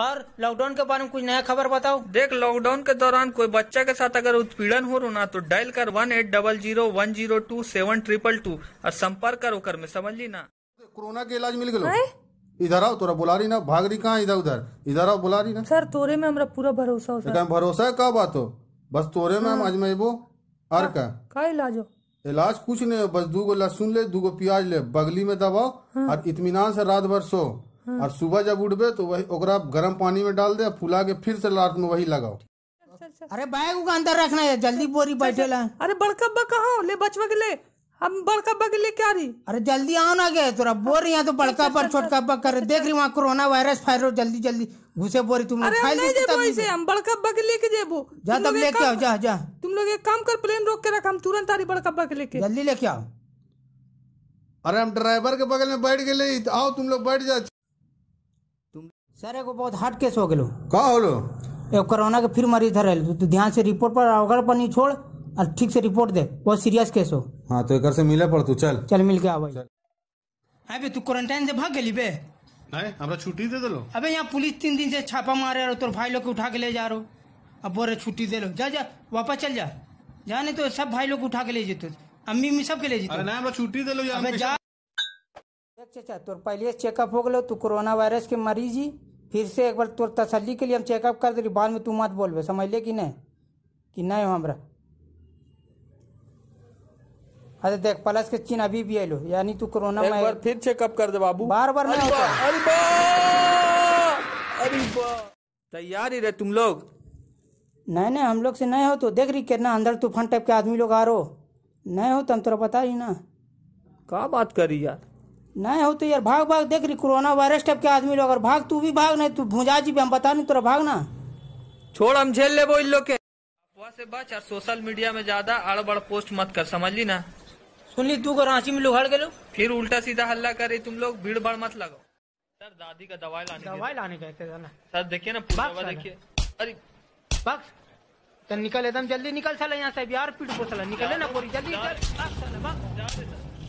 और लॉकडाउन के बारे में कुछ नया खबर बताओ देख लॉकडाउन के दौरान कोई बच्चा के साथ अगर उत्पीड़न हो ना तो डायल कर one eight double zero one zero two seven triple two और संपर्क करो कर में समझ ली ना कोरोना के इलाज मिल गए इधर आओ तोरा बुला रही ना भाग रही कहाँ इधर उधर इधर आओ बुला रही ना सर तोरे में हमारा पूरा भरोसा हो सर भरोसा है क्या बात हो बस तोरे में हम हाँ। वो और हाँ। का का इलाज हो इलाज कुछ नहीं बस दो गो लहसुन ले दू गो प्याज ले बगली में दबाओ हाँ। और इतमान से रात भर सो और सुबह जब उठबे तो वही ओकरा गर्म पानी में डाल दे फुला के फिर से लाट में वही लगाओ अरे बैग को अंदर रखना है जल्दी बोरी बैठे ला अरे बड़का बा कहा ले बचवा के ले हम बड़का बा के ले क्या रही अरे जल्दी आओ ना गए तोरा बोर यहाँ तो बड़का पर छोटका पर कर अच्छा। देख रही वहाँ कोरोना वायरस फैल रहा जल्दी जल्दी घुसे बोरी तुम लोग हम बड़का बा के लेके जेबो जा तब लेके आओ जा जा तुम लोग एक काम कर प्लेन रोक के रख हम तुरंत आ रही बड़का बा के लेके जल्दी लेके आओ अरे हम ड्राइवर के बगल में बैठ गए आओ तुम लोग बैठ जाओ सर एगो बहुत हार्ट केस हो गलो का होलो एगो कोरोना के फिर मरीज धरल तू ध्यान से रिपोर्ट पर अगर पर नहीं छोड़ और ठीक से रिपोर्ट दे बहुत सीरियस केस हो हां तो एकर से मिले पर तू चल चल मिल के आ भाई आवई बे तू क्वारंटाइन से भाग गेली बे नहीं हमरा छुट्टी दे देलो अबे यहां पुलिस तीन दिन से छापा मारे और तोर भाई लोग उठा के ले जा रहो अब बोरे छुट्टी दे लो जा जा वापस चल जा जाने तो सब भाई लोग उठा के ले जेतो अम्मी उम्मी सब के ले जेतो अरे नहीं हमरा छुट्टी दे लो यार अच्छा अच्छा तो पहले चेकअप हो गए तू कोरोना वायरस के मरीज ही फिर से एक बार तुर तसली के लिए हम चेकअप कर दे रही बाद में तू मत बोलबे समझ ले कि नहीं कि नहीं हो हमारा अरे देख प्लस के चिन्ह अभी भी आयलो यानी तू कोरोना में बार फिर चेकअप कर दे बाबू बार बार नहीं होता अरे बा तैयार ही रहे तुम लोग नहीं नहीं हम लोग से नहीं हो तो देख रही कितना अंदर तूफान टाइप के आदमी लोग आ रो नहीं हो तो हम तेरा बता ही ना का बात करी यार नहीं हो तो यार भाग भाग देख रही कोरोना वायरस टाइप के आदमी लोग अगर भाग तू भी भाग नहीं तू तो भूजा जी भी हम बता नहीं तोरा भागना छोड़ हम झेल ले वो इन लोग के अफवाह से बच और सोशल मीडिया में ज्यादा आड़ बड़ पोस्ट मत कर समझ ली ना सुन ली तू को रांची में लुहाड़ हड़ गए फिर उल्टा सीधा हल्ला करे तुम लोग भीड़ भाड़ मत लगाओ सर दादी का दवाई लाने दवाई लाने कहते थे ना सर देखिए ना देखिए अरे बक्स तो निकल एकदम जल्दी निकल साला यहाँ से बिहार पीट को साला निकले ना पूरी जल्दी